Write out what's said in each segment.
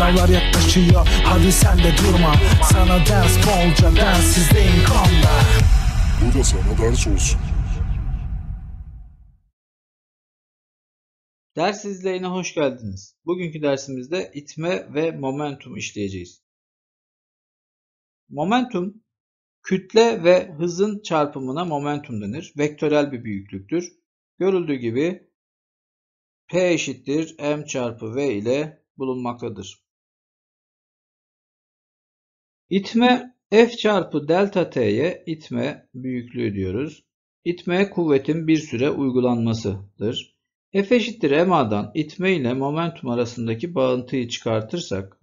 Sınavlar yaklaşıyor hadi sen de durma Sana ders bolca densizdeyim kanla Bu da sana ders olsun Ders izleyine hoş geldiniz. Bugünkü dersimizde itme ve momentum işleyeceğiz. Momentum, kütle ve hızın çarpımına momentum denir. Vektörel bir büyüklüktür. Görüldüğü gibi P eşittir m çarpı v ile bulunmaktadır. İtme F çarpı delta T'ye itme büyüklüğü diyoruz. İtme kuvvetin bir süre uygulanmasıdır. F eşittir MA'dan itme ile momentum arasındaki bağıntıyı çıkartırsak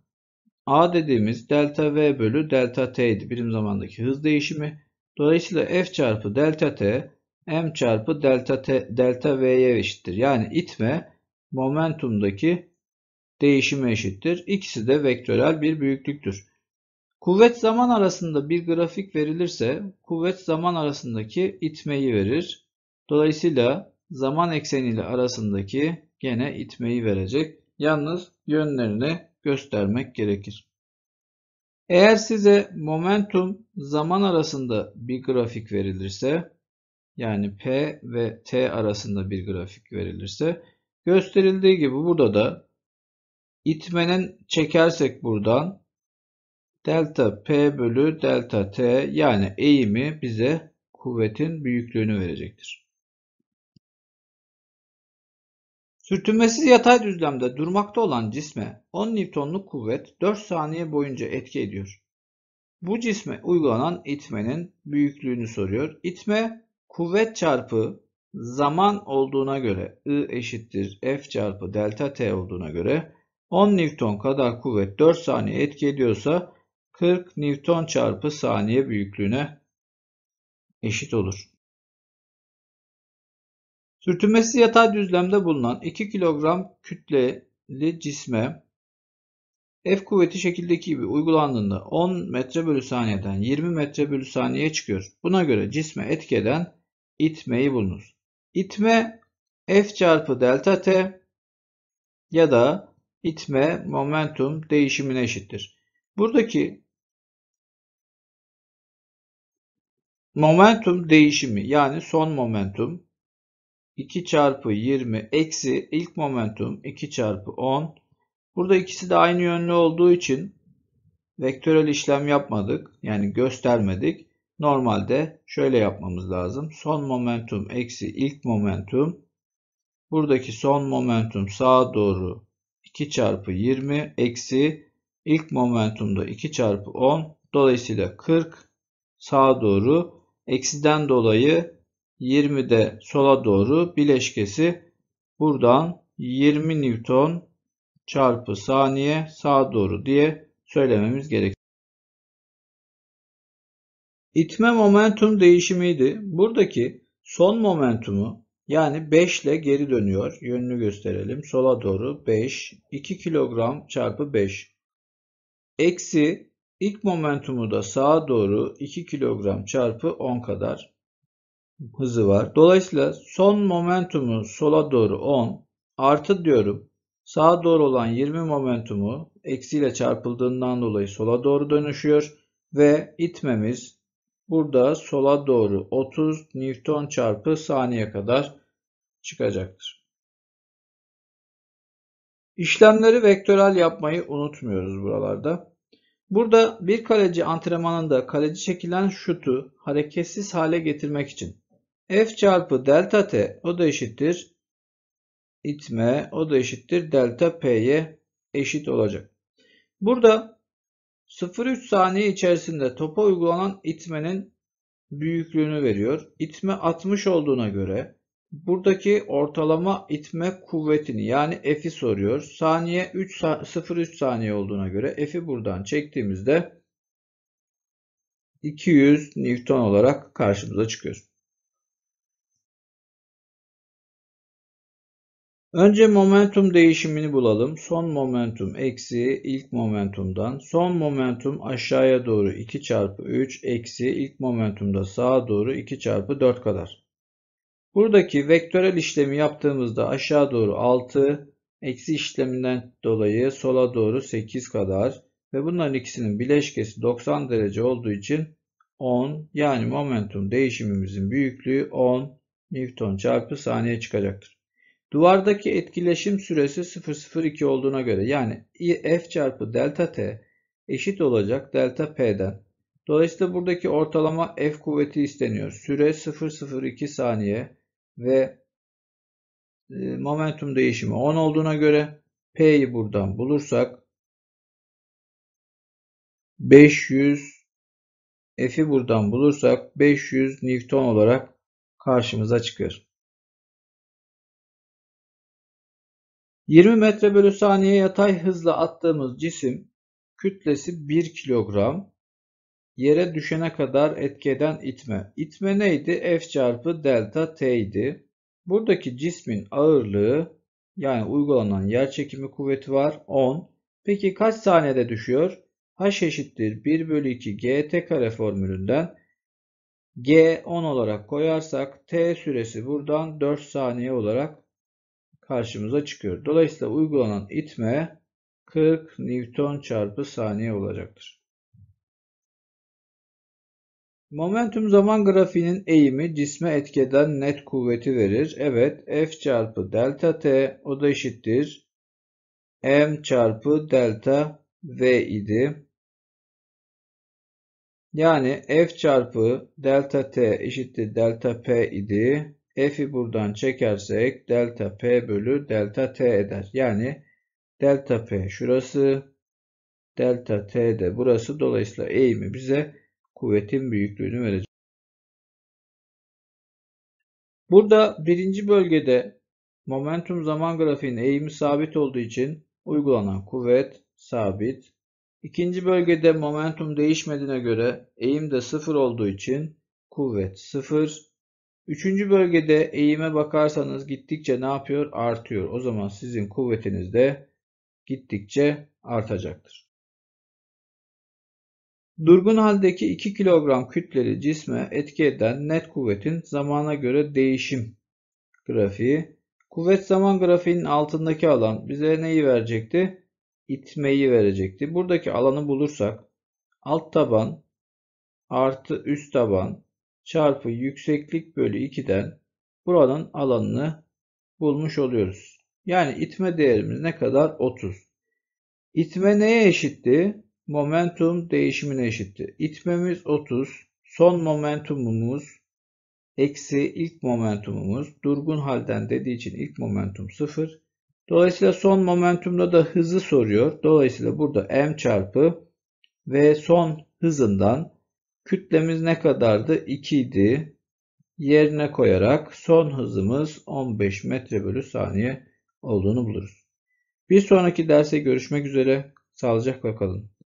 A dediğimiz delta V bölü delta T idi birim zamandaki hız değişimi. Dolayısıyla F çarpı delta T M çarpı delta, T, delta V'ye eşittir. Yani itme momentumdaki değişime eşittir. İkisi de vektörel bir büyüklüktür. Kuvvet zaman arasında bir grafik verilirse kuvvet zaman arasındaki itmeyi verir. Dolayısıyla zaman ekseniyle arasındaki gene itmeyi verecek. Yalnız yönlerini göstermek gerekir. Eğer size momentum zaman arasında bir grafik verilirse yani P ve T arasında bir grafik verilirse gösterildiği gibi burada da itmenin çekersek buradan delta P bölü delta T yani eğimi bize kuvvetin büyüklüğünü verecektir. Sürtünmesiz yatay düzlemde durmakta olan cisme 10 Newton'luk kuvvet 4 saniye boyunca etki ediyor. Bu cisme uygulanan itmenin büyüklüğünü soruyor. İtme kuvvet çarpı zaman olduğuna göre I eşittir F çarpı delta T olduğuna göre 10 Newton kadar kuvvet 4 saniye etki ediyorsa 40 Newton çarpı saniye büyüklüğüne eşit olur. Sürtünmesiz yatay düzlemde bulunan 2 kilogram kütleli cisme F kuvveti şekildeki gibi uygulandığında 10 metre bölü saniyeden 20 metre bölü saniye çıkıyor. Buna göre cisme etkeden itmeyi bulunuz. İtme F çarpı delta T ya da itme momentum değişimine eşittir. Buradaki Momentum değişimi yani son momentum 2 çarpı 20 eksi ilk momentum 2 çarpı 10. Burada ikisi de aynı yönlü olduğu için vektörel işlem yapmadık. Yani göstermedik. Normalde şöyle yapmamız lazım. Son momentum eksi ilk momentum. Buradaki son momentum sağa doğru 2 çarpı 20 eksi ilk momentumda 2 çarpı 10. Dolayısıyla 40 sağa doğru Eksiden dolayı 20 de sola doğru bileşkesi buradan 20 Newton çarpı saniye sağa doğru diye söylememiz gerek. İtme momentum değişimiydi. Buradaki son momentumu yani 5 ile geri dönüyor. Yönünü gösterelim. Sola doğru 5, 2 kilogram çarpı 5. Eksi İlk momentumu da sağa doğru 2 kilogram çarpı 10 kadar hızı var. Dolayısıyla son momentumu sola doğru 10 artı diyorum. Sağa doğru olan 20 momentumu eksiyle çarpıldığından dolayı sola doğru dönüşüyor. Ve itmemiz burada sola doğru 30 Newton çarpı saniye kadar çıkacaktır. İşlemleri vektörel yapmayı unutmuyoruz buralarda. Burada bir kaleci antrenmanında kaleci çekilen şutu hareketsiz hale getirmek için F çarpı delta T o da eşittir itme o da eşittir delta P'ye eşit olacak. Burada 0,3 saniye içerisinde topa uygulanan itmenin büyüklüğünü veriyor. İtme 60 olduğuna göre Buradaki ortalama itme kuvvetini yani F'i soruyor. Saniye 0,3 saniye olduğuna göre F'i buradan çektiğimizde 200 Newton olarak karşımıza çıkıyor. Önce momentum değişimini bulalım. Son momentum eksi ilk momentumdan. Son momentum aşağıya doğru 2 çarpı 3 eksi ilk momentumda sağa doğru 2 çarpı 4 kadar. Buradaki vektörel işlemi yaptığımızda aşağı doğru 6, eksi işleminden dolayı sola doğru 8 kadar ve bunların ikisinin bileşkesi 90 derece olduğu için 10 yani momentum değişimimizin büyüklüğü 10 Newton çarpı saniye çıkacaktır. Duvardaki etkileşim süresi 0,02 olduğuna göre yani F çarpı delta T eşit olacak delta P'den. Dolayısıyla buradaki ortalama F kuvveti isteniyor. Süre 0,02 saniye ve e, momentum değişimi 10 olduğuna göre P'yi buradan bulursak 500 F'i buradan bulursak 500 Newton olarak karşımıza çıkıyor. 20 metre bölü saniye yatay hızla attığımız cisim kütlesi 1 kilogram yere düşene kadar etkeden itme. İtme neydi? F çarpı delta t idi. Buradaki cismin ağırlığı yani uygulanan yer çekimi kuvveti var 10. Peki kaç saniyede düşüyor? H eşittir 1 bölü 2 gt kare formülünden g 10 olarak koyarsak t süresi buradan 4 saniye olarak karşımıza çıkıyor. Dolayısıyla uygulanan itme 40 Newton çarpı saniye olacaktır. Momentum zaman grafiğinin eğimi cisme etkeden net kuvveti verir. Evet F çarpı delta T o da eşittir. M çarpı delta V idi. Yani F çarpı delta T eşittir delta P idi. F'i buradan çekersek delta P bölü delta T eder. Yani delta P şurası, delta T de burası. Dolayısıyla eğimi bize kuvvetin büyüklüğünü verecek. Burada birinci bölgede momentum zaman grafiğinin eğimi sabit olduğu için uygulanan kuvvet sabit. İkinci bölgede momentum değişmediğine göre eğim de sıfır olduğu için kuvvet sıfır. Üçüncü bölgede eğime bakarsanız gittikçe ne yapıyor? Artıyor. O zaman sizin kuvvetiniz de gittikçe artacaktır. Durgun haldeki 2 kilogram kütleli cisme etki eden net kuvvetin zamana göre değişim grafiği. Kuvvet zaman grafiğinin altındaki alan bize neyi verecekti? İtmeyi verecekti. Buradaki alanı bulursak alt taban artı üst taban çarpı yükseklik bölü 2'den buranın alanını bulmuş oluyoruz. Yani itme değerimiz ne kadar? 30. İtme neye eşitti? momentum değişimine eşitti. İtmemiz 30, son momentumumuz eksi ilk momentumumuz durgun halden dediği için ilk momentum 0. Dolayısıyla son momentumda da hızı soruyor. Dolayısıyla burada m çarpı ve son hızından kütlemiz ne kadardı? 2 idi. Yerine koyarak son hızımız 15 metre bölü saniye olduğunu buluruz. Bir sonraki derse görüşmek üzere. Sağlıcakla kalın.